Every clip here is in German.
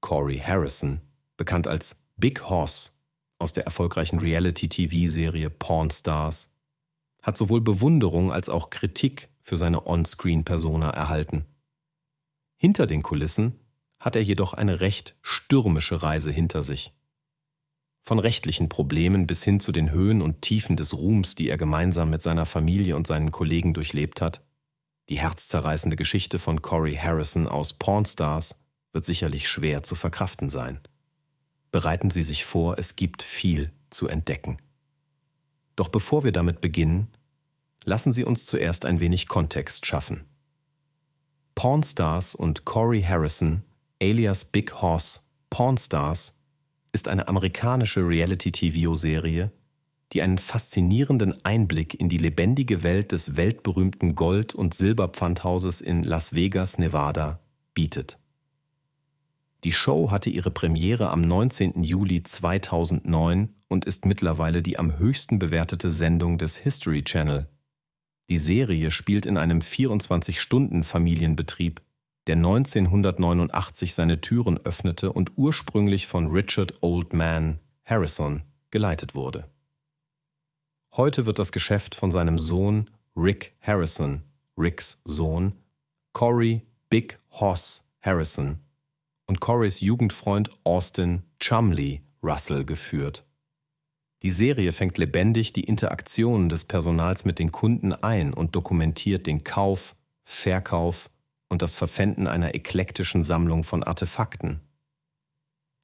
Corey Harrison, bekannt als Big Hoss aus der erfolgreichen Reality-TV-Serie Pawn Stars, hat sowohl Bewunderung als auch Kritik für seine On-Screen-Persona erhalten. Hinter den Kulissen hat er jedoch eine recht stürmische Reise hinter sich. Von rechtlichen Problemen bis hin zu den Höhen und Tiefen des Ruhms, die er gemeinsam mit seiner Familie und seinen Kollegen durchlebt hat, die herzzerreißende Geschichte von Corey Harrison aus Pornstars wird sicherlich schwer zu verkraften sein. Bereiten Sie sich vor, es gibt viel zu entdecken. Doch bevor wir damit beginnen, lassen Sie uns zuerst ein wenig Kontext schaffen. Pornstars und Corey Harrison, alias Big Horse, Pornstars, ist eine amerikanische reality tvo serie die einen faszinierenden Einblick in die lebendige Welt des weltberühmten Gold- und Silberpfandhauses in Las Vegas, Nevada, bietet. Die Show hatte ihre Premiere am 19. Juli 2009 und ist mittlerweile die am höchsten bewertete Sendung des History Channel. Die Serie spielt in einem 24-Stunden-Familienbetrieb, der 1989 seine Türen öffnete und ursprünglich von Richard Oldman Harrison geleitet wurde. Heute wird das Geschäft von seinem Sohn Rick Harrison, Ricks Sohn, Corey Big Hoss Harrison und Corys Jugendfreund Austin Chumley Russell geführt. Die Serie fängt lebendig die Interaktionen des Personals mit den Kunden ein und dokumentiert den Kauf, Verkauf und das Verpfänden einer eklektischen Sammlung von Artefakten.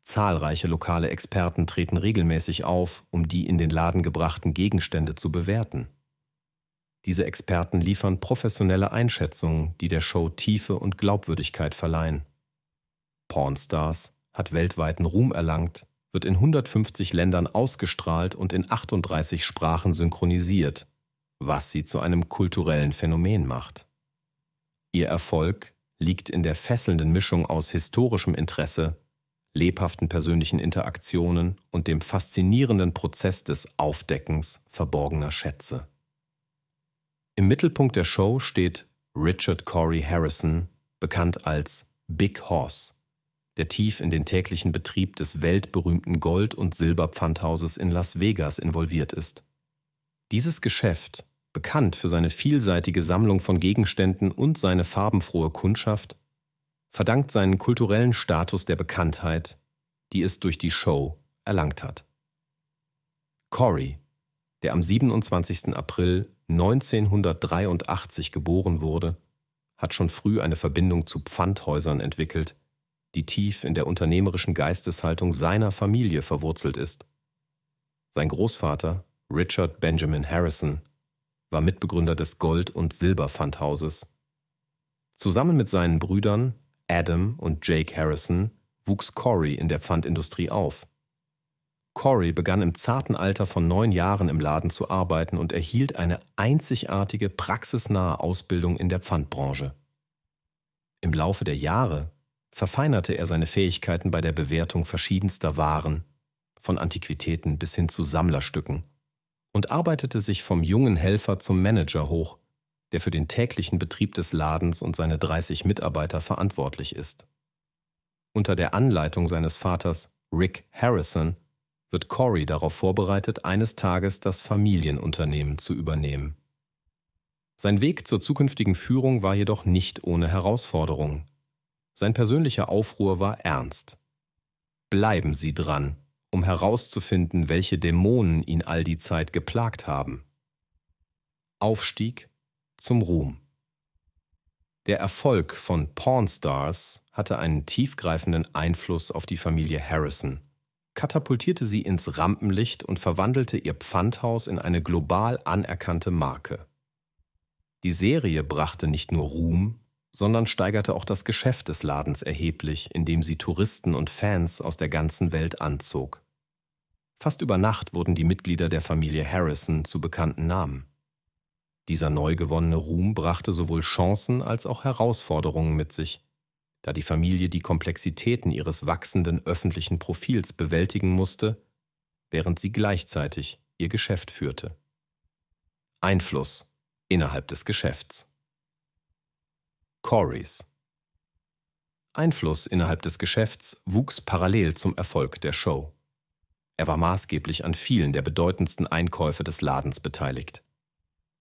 Zahlreiche lokale Experten treten regelmäßig auf, um die in den Laden gebrachten Gegenstände zu bewerten. Diese Experten liefern professionelle Einschätzungen, die der Show Tiefe und Glaubwürdigkeit verleihen. Pornstars, hat weltweiten Ruhm erlangt, wird in 150 Ländern ausgestrahlt und in 38 Sprachen synchronisiert, was sie zu einem kulturellen Phänomen macht. Ihr Erfolg liegt in der fesselnden Mischung aus historischem Interesse, lebhaften persönlichen Interaktionen und dem faszinierenden Prozess des Aufdeckens verborgener Schätze. Im Mittelpunkt der Show steht Richard Corey Harrison, bekannt als Big Horse, der tief in den täglichen Betrieb des weltberühmten Gold- und Silberpfandhauses in Las Vegas involviert ist. Dieses Geschäft, bekannt für seine vielseitige Sammlung von Gegenständen und seine farbenfrohe Kundschaft, verdankt seinen kulturellen Status der Bekanntheit, die es durch die Show erlangt hat. Corey, der am 27. April 1983 geboren wurde, hat schon früh eine Verbindung zu Pfandhäusern entwickelt, die tief in der unternehmerischen Geisteshaltung seiner Familie verwurzelt ist. Sein Großvater, Richard Benjamin Harrison, war Mitbegründer des Gold- und Silberpfandhauses. Zusammen mit seinen Brüdern Adam und Jake Harrison wuchs Corey in der Pfandindustrie auf. Corey begann im zarten Alter von neun Jahren im Laden zu arbeiten und erhielt eine einzigartige praxisnahe Ausbildung in der Pfandbranche. Im Laufe der Jahre verfeinerte er seine Fähigkeiten bei der Bewertung verschiedenster Waren, von Antiquitäten bis hin zu Sammlerstücken, und arbeitete sich vom jungen Helfer zum Manager hoch, der für den täglichen Betrieb des Ladens und seine 30 Mitarbeiter verantwortlich ist. Unter der Anleitung seines Vaters Rick Harrison wird Corey darauf vorbereitet, eines Tages das Familienunternehmen zu übernehmen. Sein Weg zur zukünftigen Führung war jedoch nicht ohne Herausforderungen. Sein persönlicher Aufruhr war ernst. Bleiben Sie dran, um herauszufinden, welche Dämonen ihn all die Zeit geplagt haben. Aufstieg zum Ruhm. Der Erfolg von Pornstars hatte einen tiefgreifenden Einfluss auf die Familie Harrison, katapultierte sie ins Rampenlicht und verwandelte ihr Pfandhaus in eine global anerkannte Marke. Die Serie brachte nicht nur Ruhm, sondern steigerte auch das Geschäft des Ladens erheblich, indem sie Touristen und Fans aus der ganzen Welt anzog. Fast über Nacht wurden die Mitglieder der Familie Harrison zu bekannten Namen. Dieser neu gewonnene Ruhm brachte sowohl Chancen als auch Herausforderungen mit sich, da die Familie die Komplexitäten ihres wachsenden öffentlichen Profils bewältigen musste, während sie gleichzeitig ihr Geschäft führte. Einfluss innerhalb des Geschäfts. Corys. Einfluss innerhalb des Geschäfts wuchs parallel zum Erfolg der Show. Er war maßgeblich an vielen der bedeutendsten Einkäufe des Ladens beteiligt.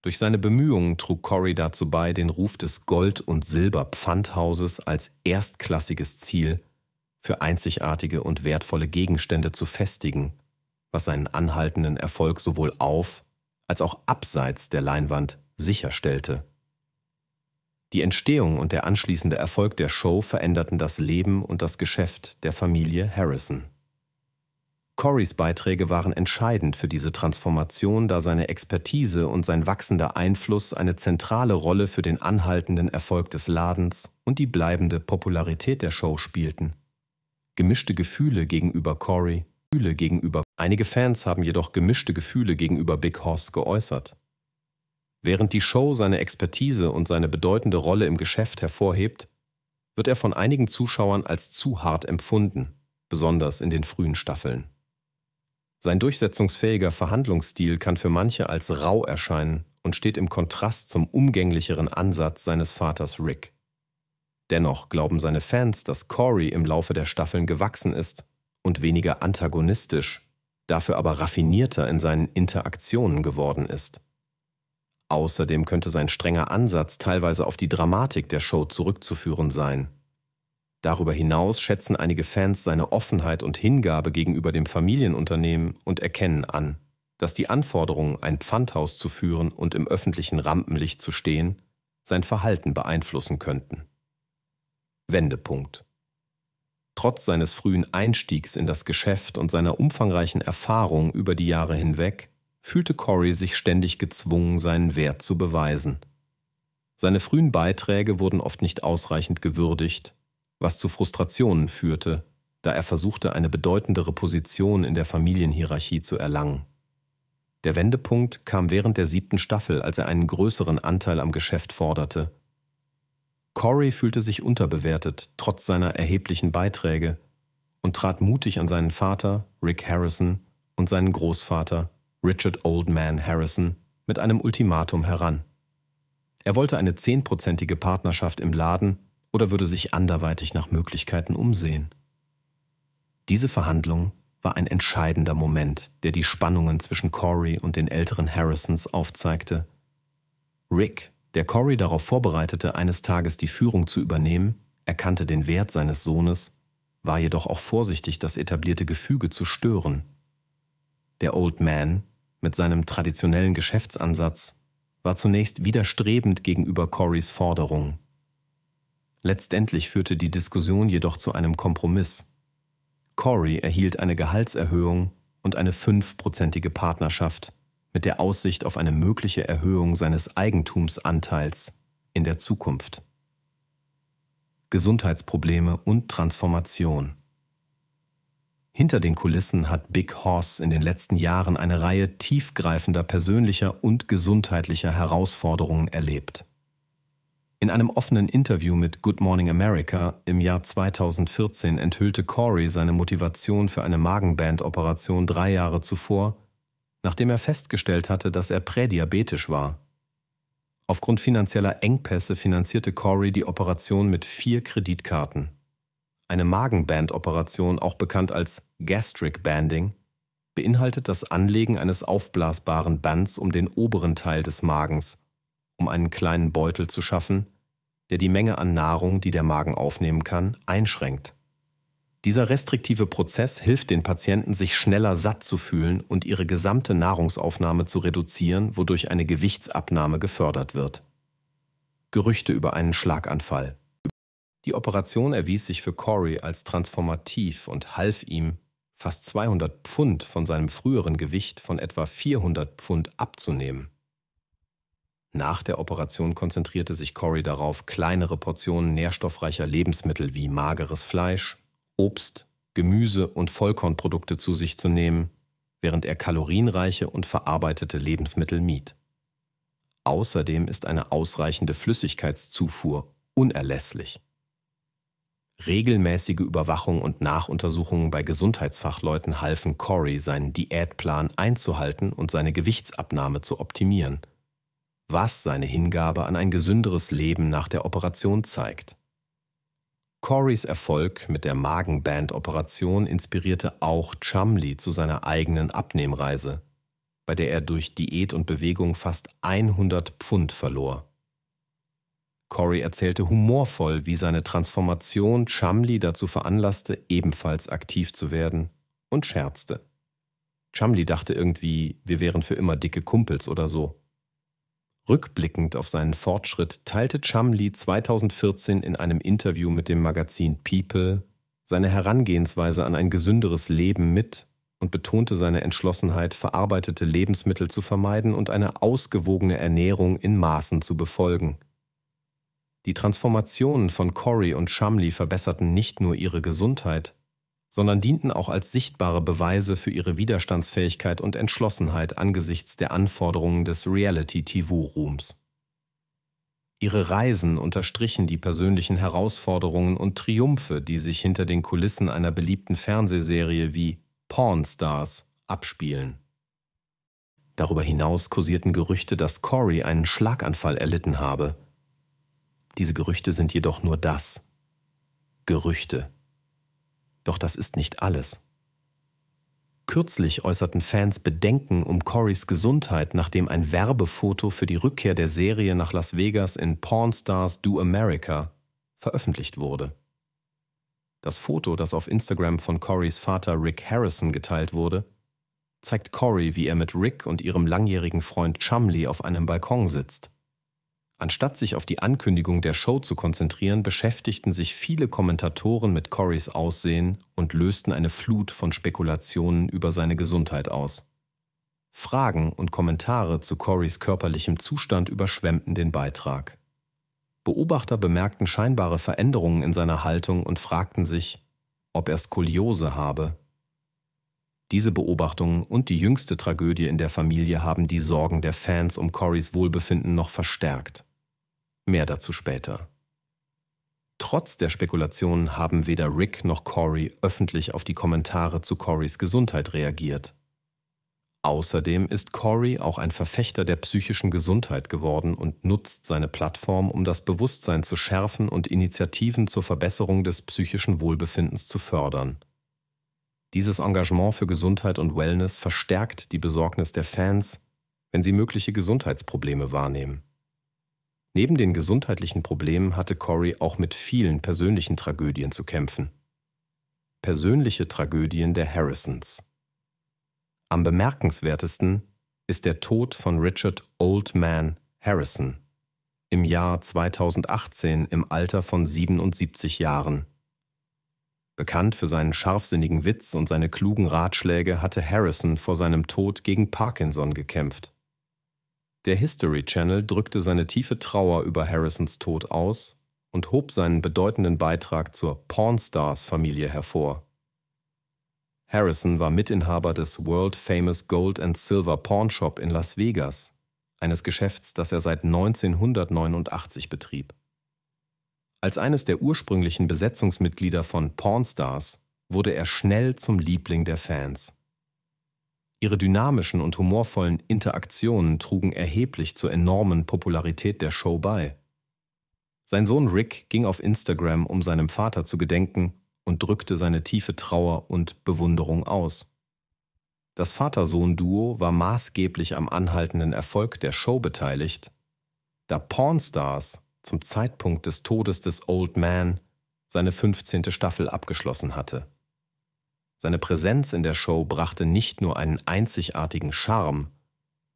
Durch seine Bemühungen trug Corey dazu bei, den Ruf des Gold- und Silberpfandhauses als erstklassiges Ziel für einzigartige und wertvolle Gegenstände zu festigen, was seinen anhaltenden Erfolg sowohl auf als auch abseits der Leinwand sicherstellte. Die Entstehung und der anschließende Erfolg der Show veränderten das Leben und das Geschäft der Familie Harrison. Corys Beiträge waren entscheidend für diese Transformation, da seine Expertise und sein wachsender Einfluss eine zentrale Rolle für den anhaltenden Erfolg des Ladens und die bleibende Popularität der Show spielten. Gemischte Gefühle gegenüber Cory, Gefühle gegenüber. Einige Fans haben jedoch gemischte Gefühle gegenüber Big Horse geäußert. Während die Show seine Expertise und seine bedeutende Rolle im Geschäft hervorhebt, wird er von einigen Zuschauern als zu hart empfunden, besonders in den frühen Staffeln. Sein durchsetzungsfähiger Verhandlungsstil kann für manche als rau erscheinen und steht im Kontrast zum umgänglicheren Ansatz seines Vaters Rick. Dennoch glauben seine Fans, dass Corey im Laufe der Staffeln gewachsen ist und weniger antagonistisch, dafür aber raffinierter in seinen Interaktionen geworden ist. Außerdem könnte sein strenger Ansatz teilweise auf die Dramatik der Show zurückzuführen sein. Darüber hinaus schätzen einige Fans seine Offenheit und Hingabe gegenüber dem Familienunternehmen und erkennen an, dass die Anforderung, ein Pfandhaus zu führen und im öffentlichen Rampenlicht zu stehen, sein Verhalten beeinflussen könnten. Wendepunkt. Trotz seines frühen Einstiegs in das Geschäft und seiner umfangreichen Erfahrung über die Jahre hinweg fühlte Corey sich ständig gezwungen, seinen Wert zu beweisen. Seine frühen Beiträge wurden oft nicht ausreichend gewürdigt, was zu Frustrationen führte, da er versuchte, eine bedeutendere Position in der Familienhierarchie zu erlangen. Der Wendepunkt kam während der siebten Staffel, als er einen größeren Anteil am Geschäft forderte. Corey fühlte sich unterbewertet, trotz seiner erheblichen Beiträge, und trat mutig an seinen Vater, Rick Harrison, und seinen Großvater, Richard Oldman Harrison mit einem Ultimatum heran. Er wollte eine zehnprozentige Partnerschaft im Laden oder würde sich anderweitig nach Möglichkeiten umsehen. Diese Verhandlung war ein entscheidender Moment, der die Spannungen zwischen Corey und den älteren Harrisons aufzeigte. Rick, der Corey darauf vorbereitete, eines Tages die Führung zu übernehmen, erkannte den Wert seines Sohnes, war jedoch auch vorsichtig, das etablierte Gefüge zu stören. Der Old Man mit seinem traditionellen Geschäftsansatz war zunächst widerstrebend gegenüber Corys Forderungen. Letztendlich führte die Diskussion jedoch zu einem Kompromiss. Corey erhielt eine Gehaltserhöhung und eine fünfprozentige Partnerschaft mit der Aussicht auf eine mögliche Erhöhung seines Eigentumsanteils in der Zukunft. Gesundheitsprobleme und Transformation. Hinter den Kulissen hat Big Horse in den letzten Jahren eine Reihe tiefgreifender persönlicher und gesundheitlicher Herausforderungen erlebt. In einem offenen Interview mit Good Morning America im Jahr 2014 enthüllte Corey seine Motivation für eine Magenband-Operation drei Jahre zuvor, nachdem er festgestellt hatte, dass er prädiabetisch war. Aufgrund finanzieller Engpässe finanzierte Corey die Operation mit vier Kreditkarten. Eine Magenband-Operation, auch bekannt als Gastric Banding, beinhaltet das Anlegen eines aufblasbaren Bands um den oberen Teil des Magens, um einen kleinen Beutel zu schaffen, der die Menge an Nahrung, die der Magen aufnehmen kann, einschränkt. Dieser restriktive Prozess hilft den Patienten, sich schneller satt zu fühlen und ihre gesamte Nahrungsaufnahme zu reduzieren, wodurch eine Gewichtsabnahme gefördert wird. Gerüchte über einen Schlaganfall. Die Operation erwies sich für Corey als transformativ und half ihm, fast 200 Pfund von seinem früheren Gewicht von etwa 400 Pfund abzunehmen. Nach der Operation konzentrierte sich Corey darauf, kleinere Portionen nährstoffreicher Lebensmittel wie mageres Fleisch, Obst, Gemüse und Vollkornprodukte zu sich zu nehmen, während er kalorienreiche und verarbeitete Lebensmittel mied. Außerdem ist eine ausreichende Flüssigkeitszufuhr unerlässlich. Regelmäßige Überwachung und Nachuntersuchungen bei Gesundheitsfachleuten halfen Corey, seinen Diätplan einzuhalten und seine Gewichtsabnahme zu optimieren, was seine Hingabe an ein gesünderes Leben nach der Operation zeigt. Corys Erfolg mit der Magenband-Operation inspirierte auch Chumley zu seiner eigenen Abnehmreise, bei der er durch Diät und Bewegung fast 100 Pfund verlor. Corey erzählte humorvoll, wie seine Transformation Chumley dazu veranlasste, ebenfalls aktiv zu werden, und scherzte. Chumley dachte irgendwie, wir wären für immer dicke Kumpels oder so. Rückblickend auf seinen Fortschritt teilte Chumley 2014 in einem Interview mit dem Magazin People seine Herangehensweise an ein gesünderes Leben mit und betonte seine Entschlossenheit, verarbeitete Lebensmittel zu vermeiden und eine ausgewogene Ernährung in Maßen zu befolgen. Die Transformationen von Corey und Shumley verbesserten nicht nur ihre Gesundheit, sondern dienten auch als sichtbare Beweise für ihre Widerstandsfähigkeit und Entschlossenheit angesichts der Anforderungen des Reality-TV-Ruhms. Ihre Reisen unterstrichen die persönlichen Herausforderungen und Triumphe, die sich hinter den Kulissen einer beliebten Fernsehserie wie Pawn Stars abspielen. Darüber hinaus kursierten Gerüchte, dass Corey einen Schlaganfall erlitten habe, diese Gerüchte sind jedoch nur das. Gerüchte. Doch das ist nicht alles. Kürzlich äußerten Fans Bedenken um Corys Gesundheit, nachdem ein Werbefoto für die Rückkehr der Serie nach Las Vegas in Pornstars Do America veröffentlicht wurde. Das Foto, das auf Instagram von Corys Vater Rick Harrison geteilt wurde, zeigt Cory, wie er mit Rick und ihrem langjährigen Freund Chumley auf einem Balkon sitzt. Anstatt sich auf die Ankündigung der Show zu konzentrieren, beschäftigten sich viele Kommentatoren mit Corys Aussehen und lösten eine Flut von Spekulationen über seine Gesundheit aus. Fragen und Kommentare zu Corys körperlichem Zustand überschwemmten den Beitrag. Beobachter bemerkten scheinbare Veränderungen in seiner Haltung und fragten sich, ob er Skoliose habe. Diese Beobachtungen und die jüngste Tragödie in der Familie haben die Sorgen der Fans um Corys Wohlbefinden noch verstärkt. Mehr dazu später. Trotz der Spekulationen haben weder Rick noch Corey öffentlich auf die Kommentare zu Corys Gesundheit reagiert. Außerdem ist Corey auch ein Verfechter der psychischen Gesundheit geworden und nutzt seine Plattform, um das Bewusstsein zu schärfen und Initiativen zur Verbesserung des psychischen Wohlbefindens zu fördern. Dieses Engagement für Gesundheit und Wellness verstärkt die Besorgnis der Fans, wenn sie mögliche Gesundheitsprobleme wahrnehmen. Neben den gesundheitlichen Problemen hatte Corey auch mit vielen persönlichen Tragödien zu kämpfen. Persönliche Tragödien der Harrisons. Am bemerkenswertesten ist der Tod von Richard Oldman Harrison im Jahr 2018 im Alter von 77 Jahren. Bekannt für seinen scharfsinnigen Witz und seine klugen Ratschläge hatte Harrison vor seinem Tod gegen Parkinson gekämpft. Der History Channel drückte seine tiefe Trauer über Harrisons Tod aus und hob seinen bedeutenden Beitrag zur Pornstars-Familie hervor. Harrison war Mitinhaber des World Famous Gold and Silver Pawn Shop in Las Vegas, eines Geschäfts, das er seit 1989 betrieb. Als eines der ursprünglichen Besetzungsmitglieder von Pornstars wurde er schnell zum Liebling der Fans. Ihre dynamischen und humorvollen Interaktionen trugen erheblich zur enormen Popularität der Show bei. Sein Sohn Rick ging auf Instagram, um seinem Vater zu gedenken, und drückte seine tiefe Trauer und Bewunderung aus. Das Vater-Sohn-Duo war maßgeblich am anhaltenden Erfolg der Show beteiligt, da Pornstars zum Zeitpunkt des Todes des Old Man seine 15. Staffel abgeschlossen hatte. Seine Präsenz in der Show brachte nicht nur einen einzigartigen Charme,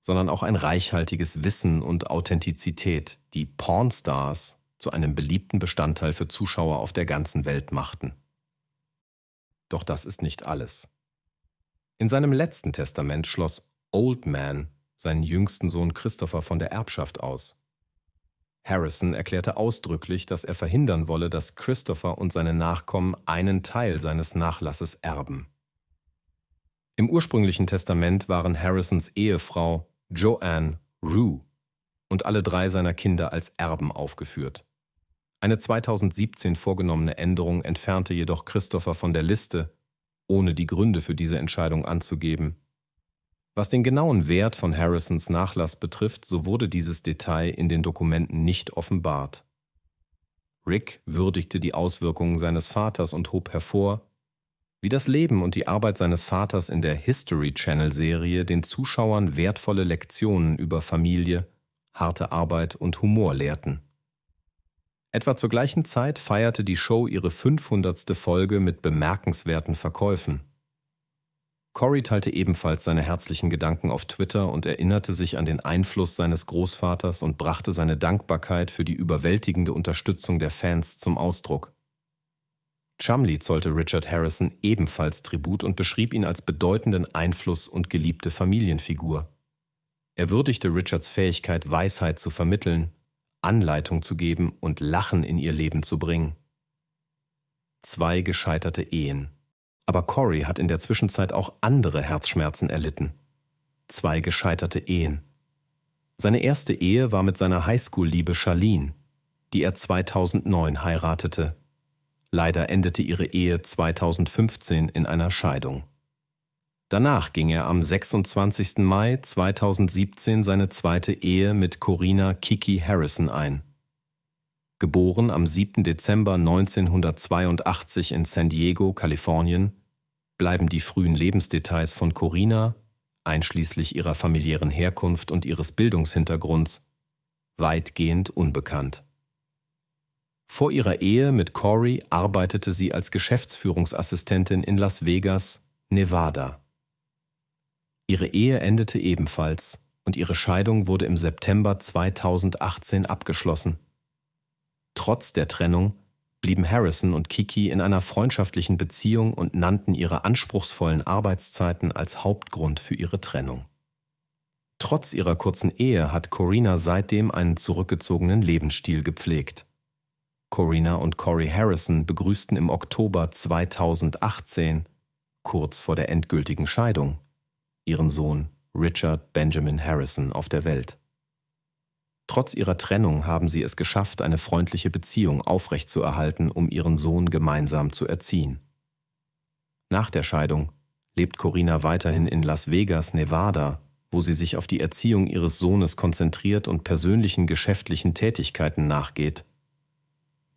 sondern auch ein reichhaltiges Wissen und Authentizität, die Pornstars zu einem beliebten Bestandteil für Zuschauer auf der ganzen Welt machten. Doch das ist nicht alles. In seinem letzten Testament schloss Old Man seinen jüngsten Sohn Christopher von der Erbschaft aus. Harrison erklärte ausdrücklich, dass er verhindern wolle, dass Christopher und seine Nachkommen einen Teil seines Nachlasses erben. Im ursprünglichen Testament waren Harrisons Ehefrau Joanne Rue und alle drei seiner Kinder als Erben aufgeführt. Eine 2017 vorgenommene Änderung entfernte jedoch Christopher von der Liste, ohne die Gründe für diese Entscheidung anzugeben, was den genauen Wert von Harrisons Nachlass betrifft, so wurde dieses Detail in den Dokumenten nicht offenbart. Rick würdigte die Auswirkungen seines Vaters und hob hervor, wie das Leben und die Arbeit seines Vaters in der History Channel-Serie den Zuschauern wertvolle Lektionen über Familie, harte Arbeit und Humor lehrten. Etwa zur gleichen Zeit feierte die Show ihre 500. Folge mit bemerkenswerten Verkäufen. Corey teilte ebenfalls seine herzlichen Gedanken auf Twitter und erinnerte sich an den Einfluss seines Großvaters und brachte seine Dankbarkeit für die überwältigende Unterstützung der Fans zum Ausdruck. Chumley zollte Richard Harrison ebenfalls Tribut und beschrieb ihn als bedeutenden Einfluss und geliebte Familienfigur. Er würdigte Richards Fähigkeit, Weisheit zu vermitteln, Anleitung zu geben und Lachen in ihr Leben zu bringen. Zwei gescheiterte Ehen aber Corey hat in der Zwischenzeit auch andere Herzschmerzen erlitten. Zwei gescheiterte Ehen. Seine erste Ehe war mit seiner Highschool-Liebe Charlene, die er 2009 heiratete. Leider endete ihre Ehe 2015 in einer Scheidung. Danach ging er am 26. Mai 2017 seine zweite Ehe mit Corina Kiki Harrison ein geboren am 7. Dezember 1982 in San Diego, Kalifornien, bleiben die frühen Lebensdetails von Corina, einschließlich ihrer familiären Herkunft und ihres Bildungshintergrunds, weitgehend unbekannt. Vor ihrer Ehe mit Corey arbeitete sie als Geschäftsführungsassistentin in Las Vegas, Nevada. Ihre Ehe endete ebenfalls und ihre Scheidung wurde im September 2018 abgeschlossen. Trotz der Trennung blieben Harrison und Kiki in einer freundschaftlichen Beziehung und nannten ihre anspruchsvollen Arbeitszeiten als Hauptgrund für ihre Trennung. Trotz ihrer kurzen Ehe hat Corina seitdem einen zurückgezogenen Lebensstil gepflegt. Corina und Corey Harrison begrüßten im Oktober 2018, kurz vor der endgültigen Scheidung, ihren Sohn Richard Benjamin Harrison auf der Welt. Trotz ihrer Trennung haben sie es geschafft, eine freundliche Beziehung aufrechtzuerhalten, um ihren Sohn gemeinsam zu erziehen. Nach der Scheidung lebt Corina weiterhin in Las Vegas, Nevada, wo sie sich auf die Erziehung ihres Sohnes konzentriert und persönlichen geschäftlichen Tätigkeiten nachgeht.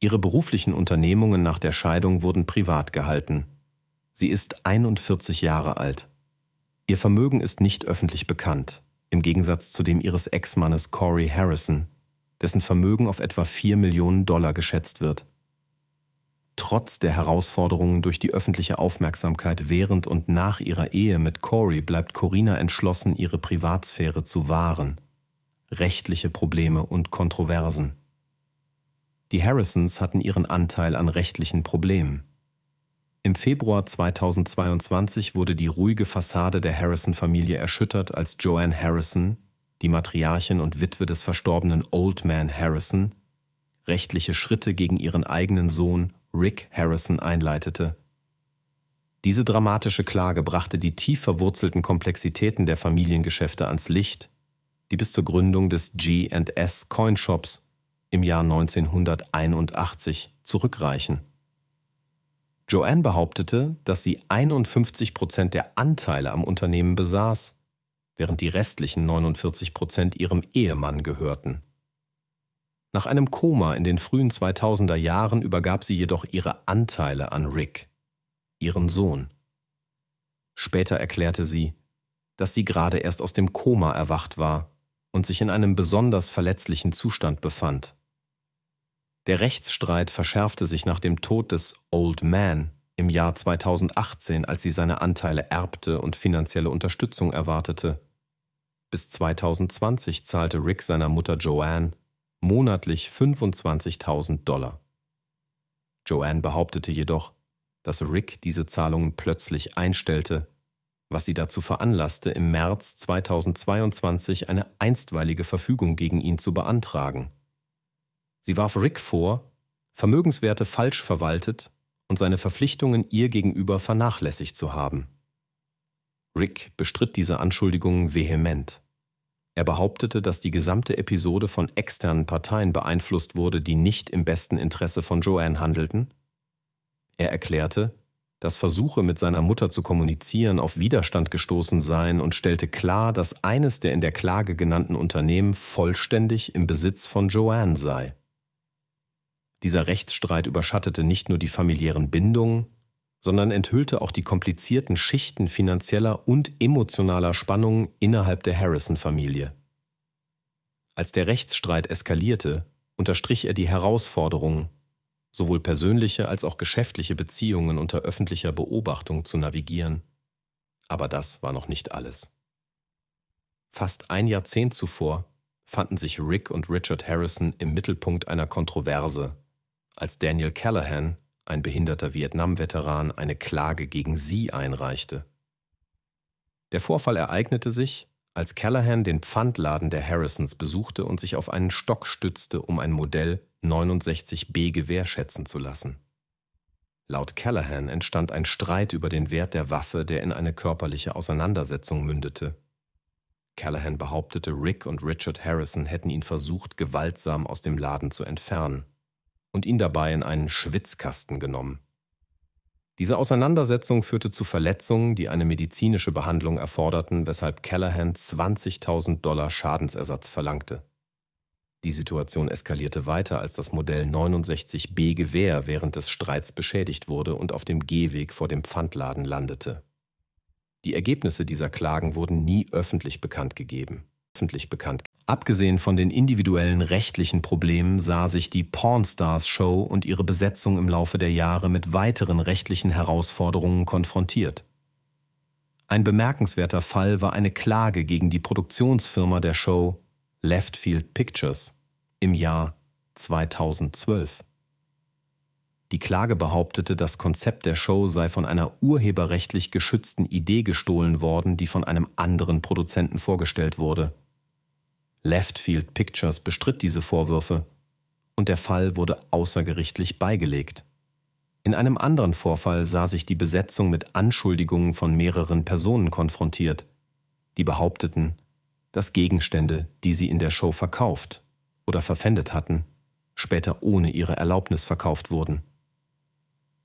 Ihre beruflichen Unternehmungen nach der Scheidung wurden privat gehalten. Sie ist 41 Jahre alt. Ihr Vermögen ist nicht öffentlich bekannt im Gegensatz zu dem ihres Ex-Mannes Corey Harrison, dessen Vermögen auf etwa 4 Millionen Dollar geschätzt wird. Trotz der Herausforderungen durch die öffentliche Aufmerksamkeit während und nach ihrer Ehe mit Corey bleibt Corina entschlossen, ihre Privatsphäre zu wahren. Rechtliche Probleme und Kontroversen. Die Harrisons hatten ihren Anteil an rechtlichen Problemen. Im Februar 2022 wurde die ruhige Fassade der Harrison-Familie erschüttert, als Joanne Harrison, die Matriarchin und Witwe des verstorbenen Old Man Harrison, rechtliche Schritte gegen ihren eigenen Sohn Rick Harrison einleitete. Diese dramatische Klage brachte die tief verwurzelten Komplexitäten der Familiengeschäfte ans Licht, die bis zur Gründung des G&S Coinshops im Jahr 1981 zurückreichen. Joanne behauptete, dass sie 51 Prozent der Anteile am Unternehmen besaß, während die restlichen 49 Prozent ihrem Ehemann gehörten. Nach einem Koma in den frühen 2000er Jahren übergab sie jedoch ihre Anteile an Rick, ihren Sohn. Später erklärte sie, dass sie gerade erst aus dem Koma erwacht war und sich in einem besonders verletzlichen Zustand befand. Der Rechtsstreit verschärfte sich nach dem Tod des Old Man im Jahr 2018, als sie seine Anteile erbte und finanzielle Unterstützung erwartete. Bis 2020 zahlte Rick seiner Mutter Joanne monatlich 25.000 Dollar. Joanne behauptete jedoch, dass Rick diese Zahlungen plötzlich einstellte, was sie dazu veranlasste, im März 2022 eine einstweilige Verfügung gegen ihn zu beantragen. Sie warf Rick vor, Vermögenswerte falsch verwaltet und seine Verpflichtungen ihr gegenüber vernachlässigt zu haben. Rick bestritt diese Anschuldigungen vehement. Er behauptete, dass die gesamte Episode von externen Parteien beeinflusst wurde, die nicht im besten Interesse von Joanne handelten. Er erklärte, dass Versuche mit seiner Mutter zu kommunizieren auf Widerstand gestoßen seien und stellte klar, dass eines der in der Klage genannten Unternehmen vollständig im Besitz von Joanne sei. Dieser Rechtsstreit überschattete nicht nur die familiären Bindungen, sondern enthüllte auch die komplizierten Schichten finanzieller und emotionaler Spannungen innerhalb der Harrison-Familie. Als der Rechtsstreit eskalierte, unterstrich er die Herausforderungen, sowohl persönliche als auch geschäftliche Beziehungen unter öffentlicher Beobachtung zu navigieren. Aber das war noch nicht alles. Fast ein Jahrzehnt zuvor fanden sich Rick und Richard Harrison im Mittelpunkt einer Kontroverse als Daniel Callahan, ein behinderter Vietnam-Veteran, eine Klage gegen sie einreichte. Der Vorfall ereignete sich, als Callahan den Pfandladen der Harrisons besuchte und sich auf einen Stock stützte, um ein Modell 69b Gewehr schätzen zu lassen. Laut Callahan entstand ein Streit über den Wert der Waffe, der in eine körperliche Auseinandersetzung mündete. Callahan behauptete, Rick und Richard Harrison hätten ihn versucht, gewaltsam aus dem Laden zu entfernen und ihn dabei in einen Schwitzkasten genommen. Diese Auseinandersetzung führte zu Verletzungen, die eine medizinische Behandlung erforderten, weshalb Callahan 20.000 Dollar Schadensersatz verlangte. Die Situation eskalierte weiter, als das Modell 69B Gewehr während des Streits beschädigt wurde und auf dem Gehweg vor dem Pfandladen landete. Die Ergebnisse dieser Klagen wurden nie öffentlich bekannt gegeben. Öffentlich bekannt Abgesehen von den individuellen rechtlichen Problemen sah sich die Pornstars-Show und ihre Besetzung im Laufe der Jahre mit weiteren rechtlichen Herausforderungen konfrontiert. Ein bemerkenswerter Fall war eine Klage gegen die Produktionsfirma der Show Leftfield Pictures im Jahr 2012. Die Klage behauptete, das Konzept der Show sei von einer urheberrechtlich geschützten Idee gestohlen worden, die von einem anderen Produzenten vorgestellt wurde – Left Field Pictures bestritt diese Vorwürfe und der Fall wurde außergerichtlich beigelegt. In einem anderen Vorfall sah sich die Besetzung mit Anschuldigungen von mehreren Personen konfrontiert, die behaupteten, dass Gegenstände, die sie in der Show verkauft oder verpfändet hatten, später ohne ihre Erlaubnis verkauft wurden.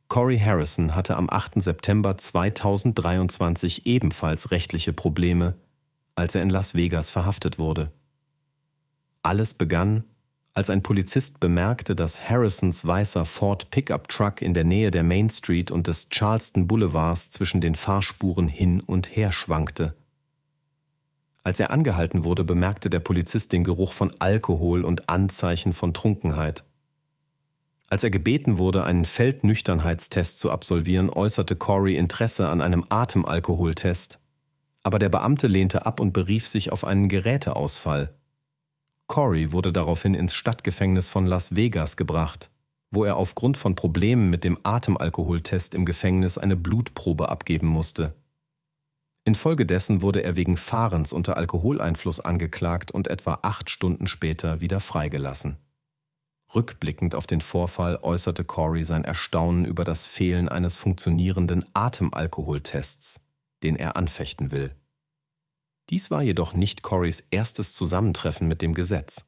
Corey Harrison hatte am 8. September 2023 ebenfalls rechtliche Probleme, als er in Las Vegas verhaftet wurde. Alles begann, als ein Polizist bemerkte, dass Harrisons weißer Ford Pickup Truck in der Nähe der Main Street und des Charleston Boulevards zwischen den Fahrspuren hin und her schwankte. Als er angehalten wurde, bemerkte der Polizist den Geruch von Alkohol und Anzeichen von Trunkenheit. Als er gebeten wurde, einen Feldnüchternheitstest zu absolvieren, äußerte Corey Interesse an einem Atemalkoholtest. Aber der Beamte lehnte ab und berief sich auf einen Geräteausfall. Corey wurde daraufhin ins Stadtgefängnis von Las Vegas gebracht, wo er aufgrund von Problemen mit dem Atemalkoholtest im Gefängnis eine Blutprobe abgeben musste. Infolgedessen wurde er wegen Fahrens unter Alkoholeinfluss angeklagt und etwa acht Stunden später wieder freigelassen. Rückblickend auf den Vorfall äußerte Corey sein Erstaunen über das Fehlen eines funktionierenden Atemalkoholtests, den er anfechten will. Dies war jedoch nicht Corys erstes Zusammentreffen mit dem Gesetz.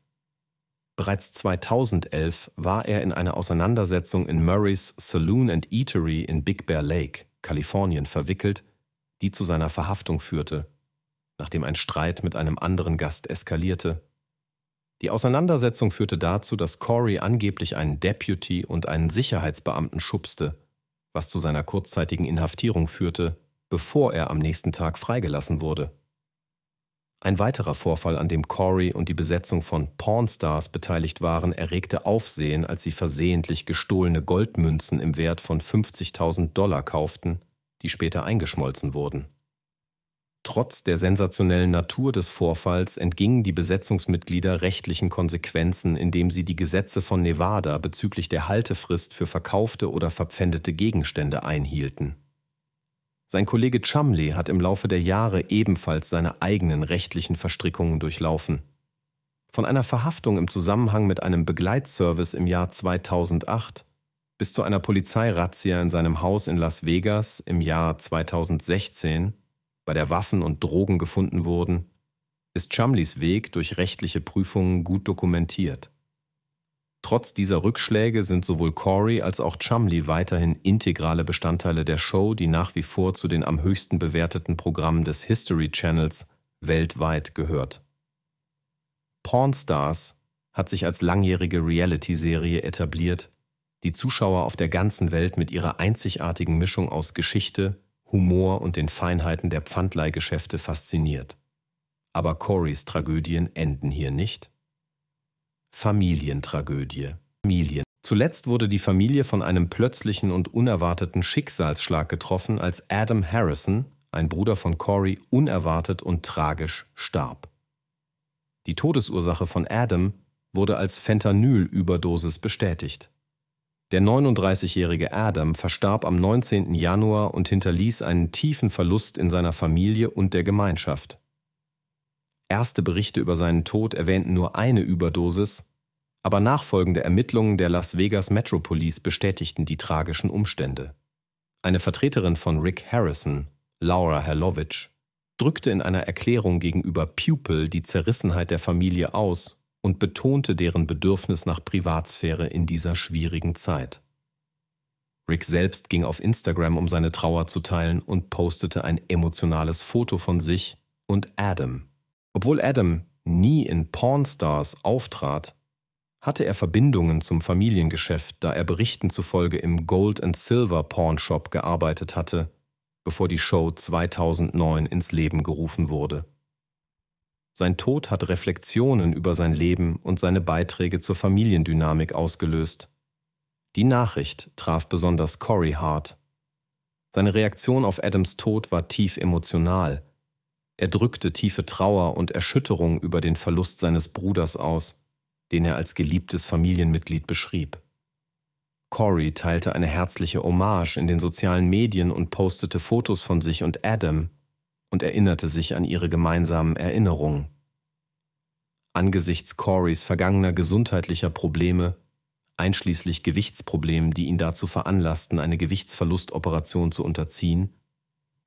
Bereits 2011 war er in einer Auseinandersetzung in Murrays Saloon and Eatery in Big Bear Lake, Kalifornien, verwickelt, die zu seiner Verhaftung führte, nachdem ein Streit mit einem anderen Gast eskalierte. Die Auseinandersetzung führte dazu, dass Corey angeblich einen Deputy und einen Sicherheitsbeamten schubste, was zu seiner kurzzeitigen Inhaftierung führte, bevor er am nächsten Tag freigelassen wurde. Ein weiterer Vorfall, an dem Corey und die Besetzung von Pornstars beteiligt waren, erregte Aufsehen, als sie versehentlich gestohlene Goldmünzen im Wert von 50.000 Dollar kauften, die später eingeschmolzen wurden. Trotz der sensationellen Natur des Vorfalls entgingen die Besetzungsmitglieder rechtlichen Konsequenzen, indem sie die Gesetze von Nevada bezüglich der Haltefrist für verkaufte oder verpfändete Gegenstände einhielten. Sein Kollege Chumley hat im Laufe der Jahre ebenfalls seine eigenen rechtlichen Verstrickungen durchlaufen. Von einer Verhaftung im Zusammenhang mit einem Begleitservice im Jahr 2008 bis zu einer Polizeirazzia in seinem Haus in Las Vegas im Jahr 2016, bei der Waffen und Drogen gefunden wurden, ist Chumleys Weg durch rechtliche Prüfungen gut dokumentiert. Trotz dieser Rückschläge sind sowohl Corey als auch Chumley weiterhin integrale Bestandteile der Show, die nach wie vor zu den am höchsten bewerteten Programmen des History Channels weltweit gehört. Pornstars hat sich als langjährige Reality-Serie etabliert, die Zuschauer auf der ganzen Welt mit ihrer einzigartigen Mischung aus Geschichte, Humor und den Feinheiten der Pfandleihgeschäfte fasziniert. Aber Corys Tragödien enden hier nicht. Familientragödie. Familien. Zuletzt wurde die Familie von einem plötzlichen und unerwarteten Schicksalsschlag getroffen, als Adam Harrison, ein Bruder von Corey, unerwartet und tragisch starb. Die Todesursache von Adam wurde als Fentanyl-Überdosis bestätigt. Der 39-jährige Adam verstarb am 19. Januar und hinterließ einen tiefen Verlust in seiner Familie und der Gemeinschaft. Erste Berichte über seinen Tod erwähnten nur eine Überdosis, aber nachfolgende Ermittlungen der Las Vegas Metropolis bestätigten die tragischen Umstände. Eine Vertreterin von Rick Harrison, Laura Herlovich, drückte in einer Erklärung gegenüber Pupil die Zerrissenheit der Familie aus und betonte deren Bedürfnis nach Privatsphäre in dieser schwierigen Zeit. Rick selbst ging auf Instagram, um seine Trauer zu teilen und postete ein emotionales Foto von sich und Adam, obwohl Adam nie in Pornstars auftrat, hatte er Verbindungen zum Familiengeschäft, da er Berichten zufolge im Gold and Silver Pawnshop gearbeitet hatte, bevor die Show 2009 ins Leben gerufen wurde. Sein Tod hat Reflexionen über sein Leben und seine Beiträge zur Familiendynamik ausgelöst. Die Nachricht traf besonders Corey hart. Seine Reaktion auf Adams Tod war tief emotional. Er drückte tiefe Trauer und Erschütterung über den Verlust seines Bruders aus, den er als geliebtes Familienmitglied beschrieb. Corey teilte eine herzliche Hommage in den sozialen Medien und postete Fotos von sich und Adam und erinnerte sich an ihre gemeinsamen Erinnerungen. Angesichts Coreys vergangener gesundheitlicher Probleme, einschließlich Gewichtsproblemen, die ihn dazu veranlassten, eine Gewichtsverlustoperation zu unterziehen,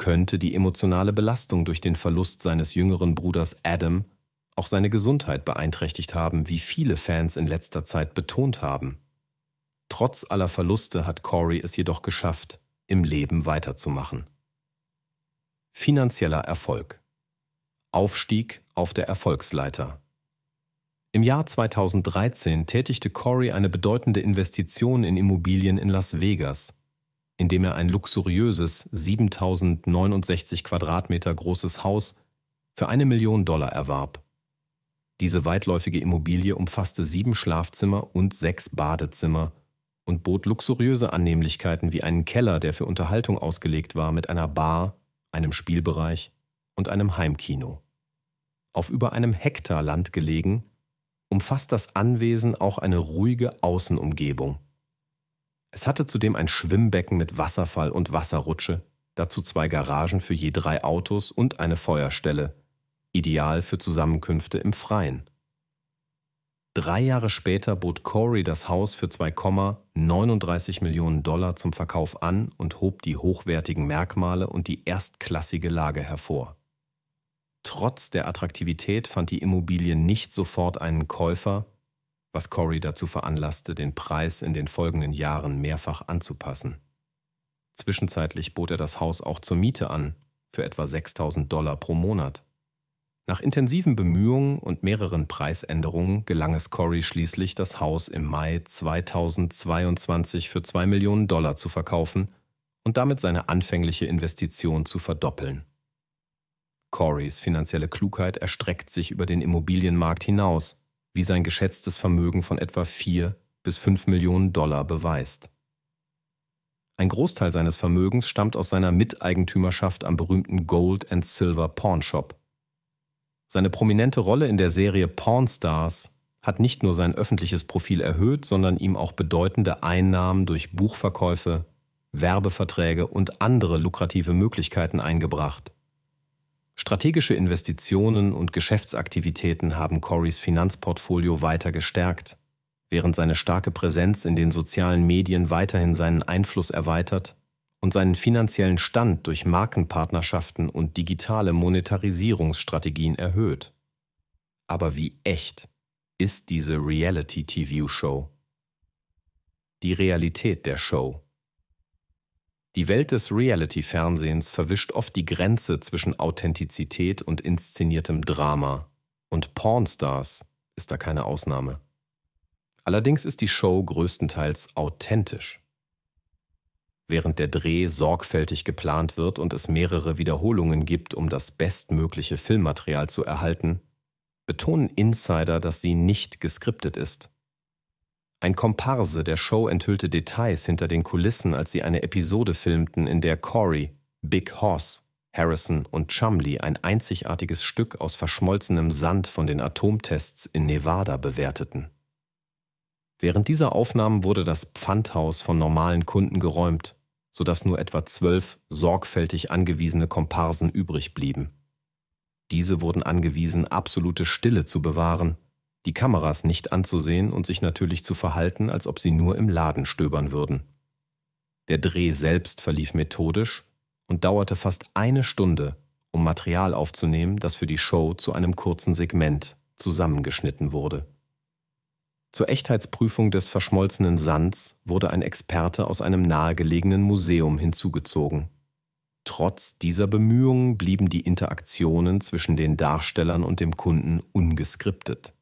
könnte die emotionale Belastung durch den Verlust seines jüngeren Bruders Adam auch seine Gesundheit beeinträchtigt haben, wie viele Fans in letzter Zeit betont haben. Trotz aller Verluste hat Corey es jedoch geschafft, im Leben weiterzumachen. Finanzieller Erfolg Aufstieg auf der Erfolgsleiter Im Jahr 2013 tätigte Corey eine bedeutende Investition in Immobilien in Las Vegas – indem er ein luxuriöses 7069 Quadratmeter großes Haus für eine Million Dollar erwarb. Diese weitläufige Immobilie umfasste sieben Schlafzimmer und sechs Badezimmer und bot luxuriöse Annehmlichkeiten wie einen Keller, der für Unterhaltung ausgelegt war, mit einer Bar, einem Spielbereich und einem Heimkino. Auf über einem Hektar Land gelegen, umfasst das Anwesen auch eine ruhige Außenumgebung es hatte zudem ein Schwimmbecken mit Wasserfall und Wasserrutsche, dazu zwei Garagen für je drei Autos und eine Feuerstelle, ideal für Zusammenkünfte im Freien. Drei Jahre später bot Corey das Haus für 2,39 Millionen Dollar zum Verkauf an und hob die hochwertigen Merkmale und die erstklassige Lage hervor. Trotz der Attraktivität fand die Immobilie nicht sofort einen Käufer, was Corey dazu veranlasste, den Preis in den folgenden Jahren mehrfach anzupassen. Zwischenzeitlich bot er das Haus auch zur Miete an, für etwa 6000 Dollar pro Monat. Nach intensiven Bemühungen und mehreren Preisänderungen gelang es Corey schließlich, das Haus im Mai 2022 für 2 Millionen Dollar zu verkaufen und damit seine anfängliche Investition zu verdoppeln. Corys finanzielle Klugheit erstreckt sich über den Immobilienmarkt hinaus wie sein geschätztes Vermögen von etwa 4 bis 5 Millionen Dollar beweist. Ein Großteil seines Vermögens stammt aus seiner Miteigentümerschaft am berühmten Gold and Silver Pawn Shop. Seine prominente Rolle in der Serie Pawn Stars hat nicht nur sein öffentliches Profil erhöht, sondern ihm auch bedeutende Einnahmen durch Buchverkäufe, Werbeverträge und andere lukrative Möglichkeiten eingebracht. Strategische Investitionen und Geschäftsaktivitäten haben Corys Finanzportfolio weiter gestärkt, während seine starke Präsenz in den sozialen Medien weiterhin seinen Einfluss erweitert und seinen finanziellen Stand durch Markenpartnerschaften und digitale Monetarisierungsstrategien erhöht. Aber wie echt ist diese Reality-TV-Show? Die Realität der Show die Welt des Reality-Fernsehens verwischt oft die Grenze zwischen Authentizität und inszeniertem Drama. Und Pornstars ist da keine Ausnahme. Allerdings ist die Show größtenteils authentisch. Während der Dreh sorgfältig geplant wird und es mehrere Wiederholungen gibt, um das bestmögliche Filmmaterial zu erhalten, betonen Insider, dass sie nicht geskriptet ist. Ein Komparse der Show enthüllte Details hinter den Kulissen, als sie eine Episode filmten, in der Corey, Big Hoss, Harrison und Chumley ein einzigartiges Stück aus verschmolzenem Sand von den Atomtests in Nevada bewerteten. Während dieser Aufnahmen wurde das Pfandhaus von normalen Kunden geräumt, sodass nur etwa zwölf sorgfältig angewiesene Komparsen übrig blieben. Diese wurden angewiesen, absolute Stille zu bewahren die Kameras nicht anzusehen und sich natürlich zu verhalten, als ob sie nur im Laden stöbern würden. Der Dreh selbst verlief methodisch und dauerte fast eine Stunde, um Material aufzunehmen, das für die Show zu einem kurzen Segment zusammengeschnitten wurde. Zur Echtheitsprüfung des verschmolzenen Sands wurde ein Experte aus einem nahegelegenen Museum hinzugezogen. Trotz dieser Bemühungen blieben die Interaktionen zwischen den Darstellern und dem Kunden ungeskriptet.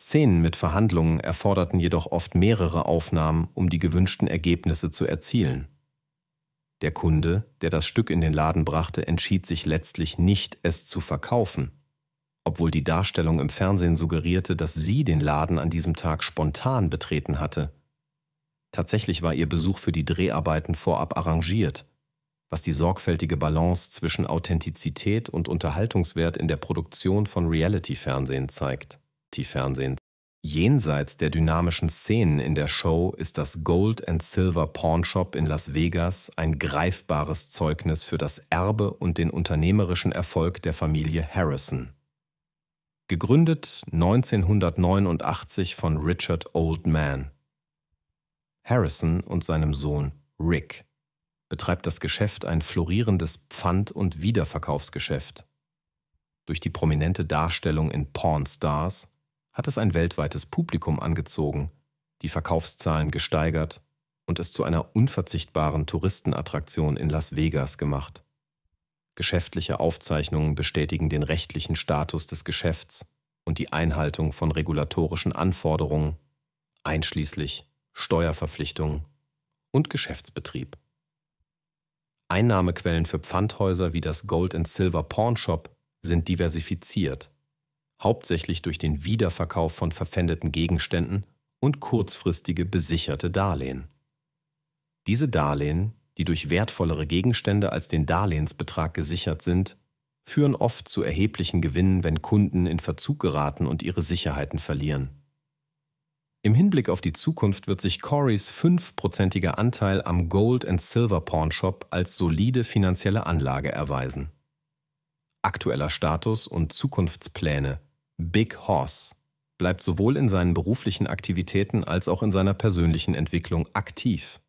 Szenen mit Verhandlungen erforderten jedoch oft mehrere Aufnahmen, um die gewünschten Ergebnisse zu erzielen. Der Kunde, der das Stück in den Laden brachte, entschied sich letztlich nicht, es zu verkaufen, obwohl die Darstellung im Fernsehen suggerierte, dass sie den Laden an diesem Tag spontan betreten hatte. Tatsächlich war ihr Besuch für die Dreharbeiten vorab arrangiert, was die sorgfältige Balance zwischen Authentizität und Unterhaltungswert in der Produktion von Reality-Fernsehen zeigt. Reality-Fernsehen. Jenseits der dynamischen Szenen in der Show ist das Gold and Silver Pawn Shop in Las Vegas ein greifbares Zeugnis für das Erbe und den unternehmerischen Erfolg der Familie Harrison. Gegründet 1989 von Richard Oldman. Harrison und seinem Sohn Rick betreibt das Geschäft ein florierendes Pfand- und Wiederverkaufsgeschäft. Durch die prominente Darstellung in Pawn Stars hat es ein weltweites Publikum angezogen, die Verkaufszahlen gesteigert und es zu einer unverzichtbaren Touristenattraktion in Las Vegas gemacht. Geschäftliche Aufzeichnungen bestätigen den rechtlichen Status des Geschäfts und die Einhaltung von regulatorischen Anforderungen, einschließlich Steuerverpflichtungen und Geschäftsbetrieb. Einnahmequellen für Pfandhäuser wie das Gold and Silver Pawn Shop sind diversifiziert hauptsächlich durch den Wiederverkauf von verpfändeten Gegenständen und kurzfristige besicherte Darlehen. Diese Darlehen, die durch wertvollere Gegenstände als den Darlehensbetrag gesichert sind, führen oft zu erheblichen Gewinnen, wenn Kunden in Verzug geraten und ihre Sicherheiten verlieren. Im Hinblick auf die Zukunft wird sich Corys fünfprozentiger Anteil am Gold and Silver Pawn Shop als solide finanzielle Anlage erweisen. Aktueller Status und Zukunftspläne Big Horse bleibt sowohl in seinen beruflichen Aktivitäten als auch in seiner persönlichen Entwicklung aktiv.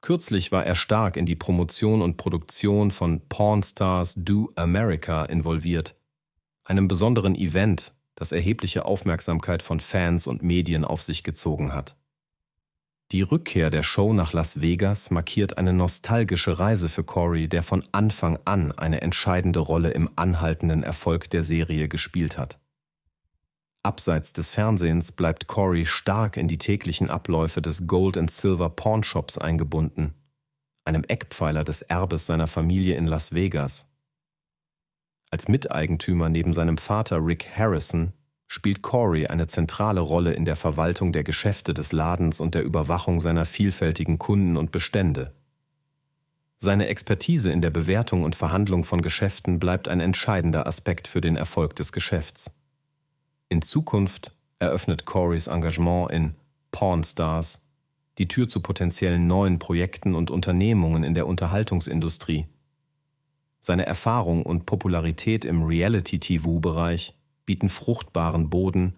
Kürzlich war er stark in die Promotion und Produktion von Pornstars Do America involviert, einem besonderen Event, das erhebliche Aufmerksamkeit von Fans und Medien auf sich gezogen hat. Die Rückkehr der Show nach Las Vegas markiert eine nostalgische Reise für Corey, der von Anfang an eine entscheidende Rolle im anhaltenden Erfolg der Serie gespielt hat. Abseits des Fernsehens bleibt Corey stark in die täglichen Abläufe des Gold and Silver Shops eingebunden, einem Eckpfeiler des Erbes seiner Familie in Las Vegas. Als Miteigentümer neben seinem Vater Rick Harrison spielt Corey eine zentrale Rolle in der Verwaltung der Geschäfte des Ladens und der Überwachung seiner vielfältigen Kunden und Bestände. Seine Expertise in der Bewertung und Verhandlung von Geschäften bleibt ein entscheidender Aspekt für den Erfolg des Geschäfts. In Zukunft eröffnet Corys Engagement in Pawn die Tür zu potenziellen neuen Projekten und Unternehmungen in der Unterhaltungsindustrie. Seine Erfahrung und Popularität im Reality-TV-Bereich bieten fruchtbaren Boden,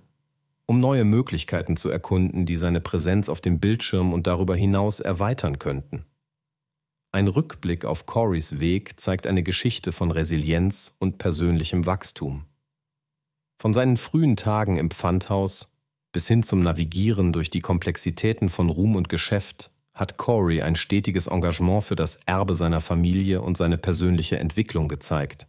um neue Möglichkeiten zu erkunden, die seine Präsenz auf dem Bildschirm und darüber hinaus erweitern könnten. Ein Rückblick auf Corys Weg zeigt eine Geschichte von Resilienz und persönlichem Wachstum. Von seinen frühen Tagen im Pfandhaus bis hin zum Navigieren durch die Komplexitäten von Ruhm und Geschäft hat Corey ein stetiges Engagement für das Erbe seiner Familie und seine persönliche Entwicklung gezeigt.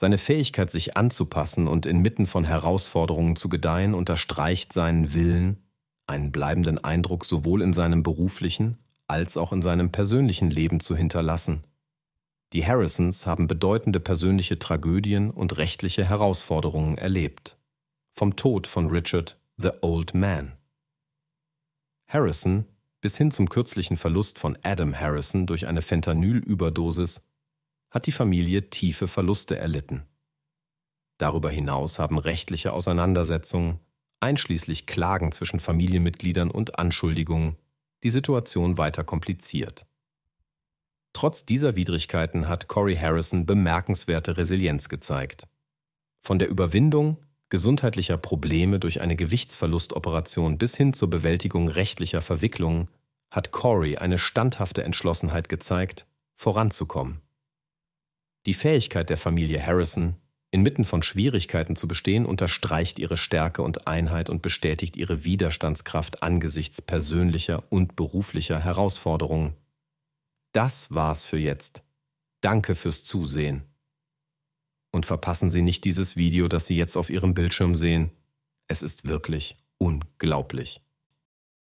Seine Fähigkeit, sich anzupassen und inmitten von Herausforderungen zu gedeihen, unterstreicht seinen Willen, einen bleibenden Eindruck sowohl in seinem beruflichen als auch in seinem persönlichen Leben zu hinterlassen. Die Harrisons haben bedeutende persönliche Tragödien und rechtliche Herausforderungen erlebt. Vom Tod von Richard, The Old Man. Harrison, bis hin zum kürzlichen Verlust von Adam Harrison durch eine Fentanylüberdosis, hat die Familie tiefe Verluste erlitten. Darüber hinaus haben rechtliche Auseinandersetzungen, einschließlich Klagen zwischen Familienmitgliedern und Anschuldigungen, die Situation weiter kompliziert. Trotz dieser Widrigkeiten hat Corey Harrison bemerkenswerte Resilienz gezeigt. Von der Überwindung gesundheitlicher Probleme durch eine Gewichtsverlustoperation bis hin zur Bewältigung rechtlicher Verwicklungen hat Corey eine standhafte Entschlossenheit gezeigt, voranzukommen. Die Fähigkeit der Familie Harrison, inmitten von Schwierigkeiten zu bestehen, unterstreicht ihre Stärke und Einheit und bestätigt ihre Widerstandskraft angesichts persönlicher und beruflicher Herausforderungen. Das war's für jetzt. Danke fürs Zusehen. Und verpassen Sie nicht dieses Video, das Sie jetzt auf Ihrem Bildschirm sehen. Es ist wirklich unglaublich.